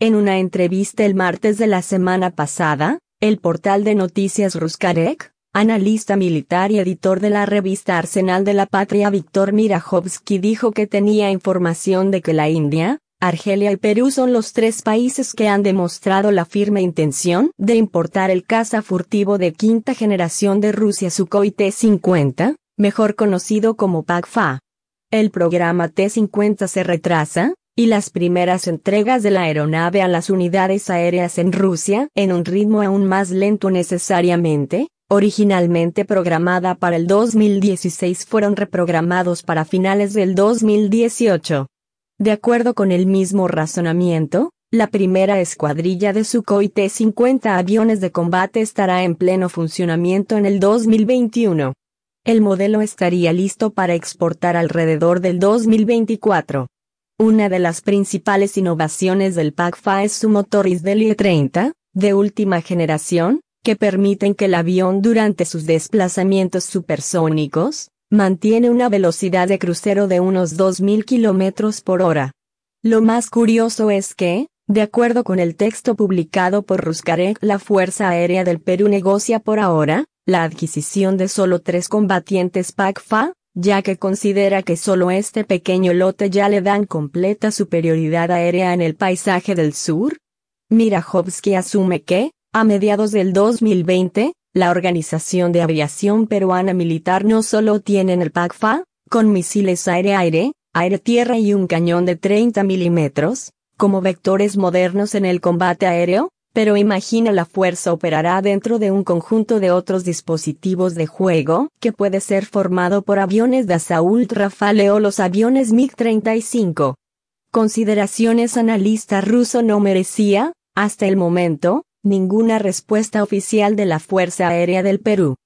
En una entrevista el martes de la semana pasada, el portal de noticias Ruskarek, analista militar y editor de la revista Arsenal de la Patria Víctor Mirajovsky dijo que tenía información de que la India, Argelia y Perú son los tres países que han demostrado la firme intención de importar el caza furtivo de quinta generación de Rusia Sukhoi T-50, mejor conocido como PACFA. El programa T-50 se retrasa, y las primeras entregas de la aeronave a las unidades aéreas en Rusia en un ritmo aún más lento necesariamente, originalmente programada para el 2016 fueron reprogramados para finales del 2018. De acuerdo con el mismo razonamiento, la primera escuadrilla de Sukhoi T-50 aviones de combate estará en pleno funcionamiento en el 2021. El modelo estaría listo para exportar alrededor del 2024. Una de las principales innovaciones del PACFA es su motor Isdeli 30, de última generación, que permiten que el avión durante sus desplazamientos supersónicos, mantiene una velocidad de crucero de unos 2.000 km por hora. Lo más curioso es que, de acuerdo con el texto publicado por Ruskarek, la Fuerza Aérea del Perú negocia por ahora, la adquisición de solo tres combatientes PACFA, ya que considera que solo este pequeño lote ya le dan completa superioridad aérea en el paisaje del sur? Mirajovsky asume que, a mediados del 2020, la Organización de Aviación Peruana Militar no solo tiene el PACFA, con misiles aire-aire, aire-tierra y un cañón de 30 milímetros, como vectores modernos en el combate aéreo, pero imagina la fuerza operará dentro de un conjunto de otros dispositivos de juego, que puede ser formado por aviones de Assault Rafale o los aviones MiG-35. Consideraciones analista ruso no merecía, hasta el momento, ninguna respuesta oficial de la Fuerza Aérea del Perú.